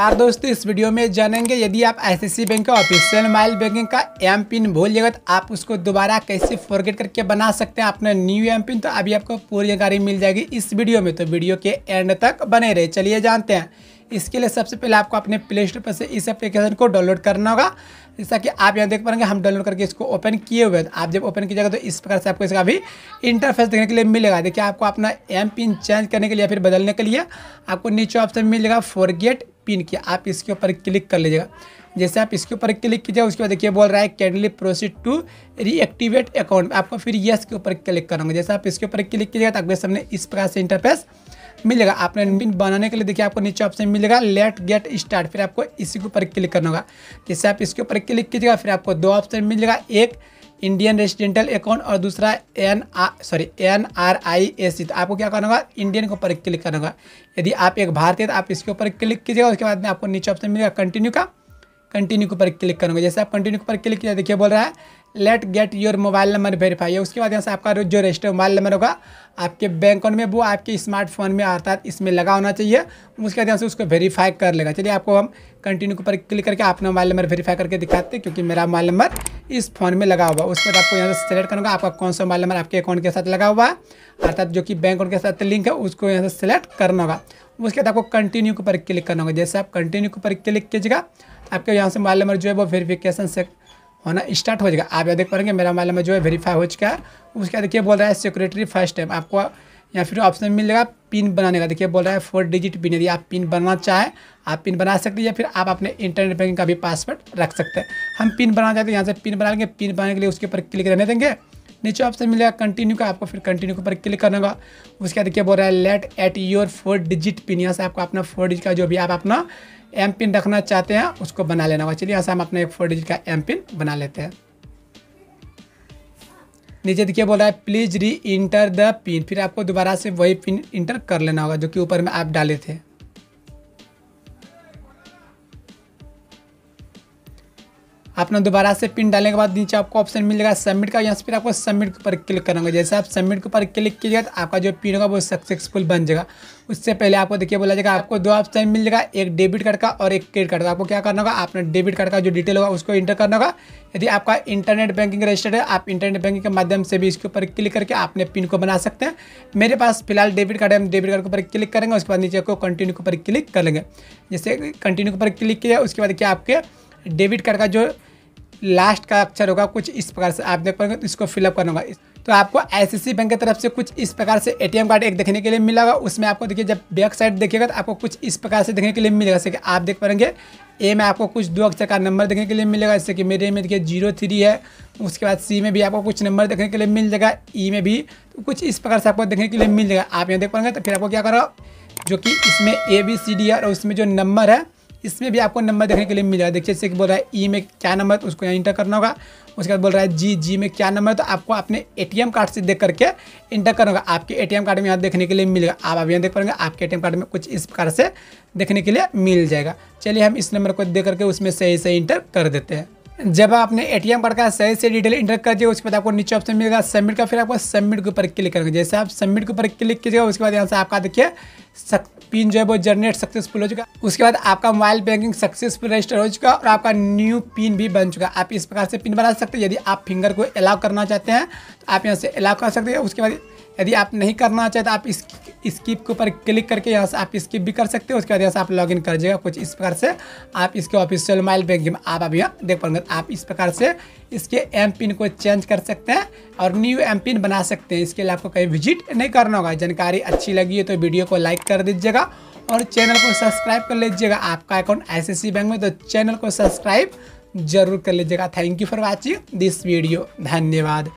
नमस्कार दोस्तों इस वीडियो में जानेंगे यदि आप सी बैंक के ऑफिशियल मोबाइल बैंकिंग का एम पिन भूल जाएगा तो आप उसको दोबारा कैसे फॉरगेट करके बना सकते हैं अपना न्यू एम पिन तो अभी आपको पूरी जानकारी मिल जाएगी इस वीडियो में तो वीडियो के एंड तक बने रहे चलिए जानते हैं इसके लिए सबसे पहले आपको अपने प्ले स्टोर पर से इस एप्लीकेशन को डाउनलोड करना होगा जैसा कि आप यहाँ देख पाएंगे हम डाउनलोड करके इसको ओपन किए हुए तो आप जब ओपन कीजिएगा तो इस प्रकार से आपको इसका भी इंटरफेस देखने के लिए मिलेगा देखिए आपको अपना एम पिन चेंज करने के लिए या फिर बदलने के लिए आपको नीचे ऑप्शन मिलेगा फॉरगेट पिन किया आप इसके ऊपर क्लिक कर लीजिएगा जैसे आप इसके ऊपर क्लिक कीजिए उसके बाद देखिए बोल रहा है kindly proceed to reactivate account आपको फिर यस के ऊपर क्लिक करना जैसे आप इसके ऊपर क्लिक कीजिएगा तो आपके सामने इस प्रकार से इंटरफेस मिलेगा आपने पिन बनाने के लिए देखिए आपको नीचे ऑप्शन मिलेगा लेट गेट स्टार्ट फिर आपको इसी के ऊपर क्लिक करना होगा जैसे आप इसके ऊपर क्लिक कीजिएगा फिर आपको दो ऑप्शन मिलेगा एक इंडियन रेजिडेंटल अकाउंट और दूसरा N sorry N R I S C तो आपको क्या करना होगा इंडियन के ऊपर क्लिक करना होगा यदि आप एक भारतीय तो आप इसके ऊपर क्लिक कीजिएगा उसके बाद में आपको नीचे ऑप्शन मिलेगा कंटिन्यू का कंटिन्यू के ऊपर क्लिक करना होगा जैसे आप कंटिन्यू के ऊपर क्लिक किया देखिए बोल रहा है let get your mobile number verify है उसके बाद यहाँ से आपका जो रजिस्टर्ड मोबाइल नंबर होगा आपके बैंक अकाउंट में वो आपके स्मार्टफोन में अर्थात इसमें लगा होना चाहिए उसके बाद यहाँ से उसको वेरीफाई कर लेगा चलिए आपको हम कंटिन्यू के ऊपर क्लिक करके अपना मोबाइल नंबर वेरीफाई करके दिखाते हैं क्योंकि मेरा मोबाइल नंबर इस फोन में लगा हुआ है उसके बाद आपको यहाँ से सेलेक्ट करना होगा आपका कौन सा मोबाइल नंबर आपके अकाउंट के साथ लगा हुआ है अर्थात जो कि बैंक अकाउंट के साथ लिंक है उसको यहाँ से सेलेक्ट करना होगा उसके बाद आपको कंटिन्यू के ऊपर क्लिक करना होगा जैसे आप कंटिन्यू के ऊपर क्लिक कीजिएगा आपके यहाँ से मोबाइल नंबर जो है वो वेरीफिकेशन से होना स्टार्ट हो जाएगा आप यदि करेंगे मेरा मोबाइल में जो है वेरीफाई हो चुका है उसके बाद देखिए बोल रहा है सिक्योरिटी फर्स्ट टाइम आपको या फिर ऑप्शन मिल जाएगा पिन बनाने का देखिए बोल रहा है फोर डिजिट पिन यदि आप पिन बनाना चाहें आप पिन बना सकते हैं या फिर आप अपने इंटरनेट बैंकिंग का भी पासवर्ड रख सकते हैं हम पिन बनाना चाहते हैं यहाँ से पिन बना लेंगे पिन बनाने के लिए उसके ऊपर क्लिक रहने देंगे नीचे ऑप्शन मिलेगा कंटिन्यू का आपको फिर कंटिन्यू के ऊपर क्लिक करना होगा उसके बाद क्या बोल रहा है let at your four digit PIN यहाँ से आपको अपना फोर डिजिट का जो भी आप अपना एम पिन रखना चाहते हैं उसको बना लेना होगा चलिए यहाँ से हम अपना एक फोर डिजिट का एम पिन बना लेते हैं नीचे देखिए बोल रहा है प्लीज री इंटर द पिन फिर आपको दोबारा से वही पिन इंटर कर लेना होगा जो कि ऊपर में आप डाले थे आपने दोबारा से पिन डालने के बाद नीचे आपको ऑप्शन मिल जाएगा सबमिट का यहाँ से फिर आपको सबमिट पर क्लिक करेंगे जैसे आप सबमिट के ऊपर क्लिक कीजिएगा तो आपका जो पिन होगा वो सक्सेसफुल बन जाएगा उससे पहले आपको देखिए बोला जाएगा आपको दो ऑप्शन मिल जाएगा एक डेबिट कार्ड का और एक क्रेडिट कार्ड का आपको क्या करना होगा आपने डेबिट कार्ड का जो डिटेल होगा उसको इंटर करना होगा यदि आपका इंटरनेट बैंकिंग रजिस्टर्ड है आप इंटरनेट बैंकिंग के माध्यम से भी इसके ऊपर क्लिक करके अपने पिन को बना सकते हैं मेरे पास फिलहाल डेबिट कार्ड है हम डेबिट कार्ड के ऊपर क्लिक करेंगे उसके बाद नीचे आपको कंटिन्यू के ऊपर क्लिक कर लेंगे जैसे कंटिन्यू के ऊपर क्लिक किया उसके बाद क्या आपके डेबिट कार्ड का जो लास्ट का अक्षर होगा कुछ इस प्रकार से आप देख पाएंगे तो इसको फिलअप करना होगा तो आपको सी बैंक की तरफ से कुछ इस प्रकार से एटीएम कार्ड एक देखने के लिए मिलेगा उसमें आपको देखिए जब बैक साइड देखिएगा तो आपको कुछ इस प्रकार से देखने के लिए मिलेगा जैसे कि आप देख पाएंगे ए में आपको कुछ दो अक्षर का नंबर देखने के लिए मिलेगा जैसे कि मेरे में देखिए जीरो थ्री है उसके बाद सी में भी आपको कुछ नंबर देखने के लिए मिल जाएगा ई e में भी तो कुछ इस प्रकार से आपको देखने के लिए मिल जाएगा आप यहाँ देख पाएंगे तो फिर आपको क्या करो जो कि इसमें ए बी सी डी है और उसमें जो नंबर है इसमें भी आपको नंबर देखने के लिए मिल जाएगा देखिए जैसे कि बोल रहा है ई में क्या नंबर तो उसको यहाँ इंटर करना होगा उसके बाद बोल रहा है जी जी में क्या नंबर तो आपको अपने एटीएम कार्ड से देख करके इंटर करना होगा आपके एटीएम कार्ड में यहाँ देखने के लिए मिलेगा आप अब यहाँ देख पाएंगे आपके ए कार्ड में कुछ इस प्रकार से देखने के लिए मिल जाएगा चलिए हम इस नंबर को देख करके उसमें सही सही इंटर कर देते हैं जब आप अपने एटीएम कार्ड का सही से डिटेल इंटर कर दिए उसके बाद आपको नीचे ऑप्शन मिलेगा सबमिट का फिर आपको सबमिट के ऊपर क्लिक करेंगे जैसे आप सबमिट के ऊपर क्लिक कीजिएगा उसके बाद यहाँ से आपका देखिए पिन जो है वो जनरेट सक्सेसफुल हो चुका उसके बाद आपका मोबाइल बैंकिंग सक्सेसफुल रजिस्टर हो चुका और आपका न्यू पिन भी बन चुका आप इस प्रकार से पिन बना सकते हैं यदि आप फिंगर को अलाउ करना चाहते हैं तो आप यहाँ से अलाउ कर सकते हैं उसके बाद यदि आप नहीं करना चाहते तो आप इस स्किप के ऊपर क्लिक करके यहाँ से आप स्किप भी कर सकते हैं उसके बाद यहाँ से आप लॉग इन कर जाएगा कुछ इस प्रकार से आप इसके ऑफिशियल मोबाइल बैंकिंग में आप अभी यहाँ देख पाएंगे आप इस प्रकार से इसके एम पिन को चेंज कर सकते हैं और न्यू एम पिन बना सकते हैं इसके लिए आपको कहीं विजिट नहीं करना होगा जानकारी अच्छी लगी है तो वीडियो को लाइक कर दीजिएगा और चैनल को सब्सक्राइब कर लीजिएगा आपका अकाउंट आई बैंक में तो चैनल को सब्सक्राइब जरूर कर लीजिएगा thank you for watching this video धन्यवाद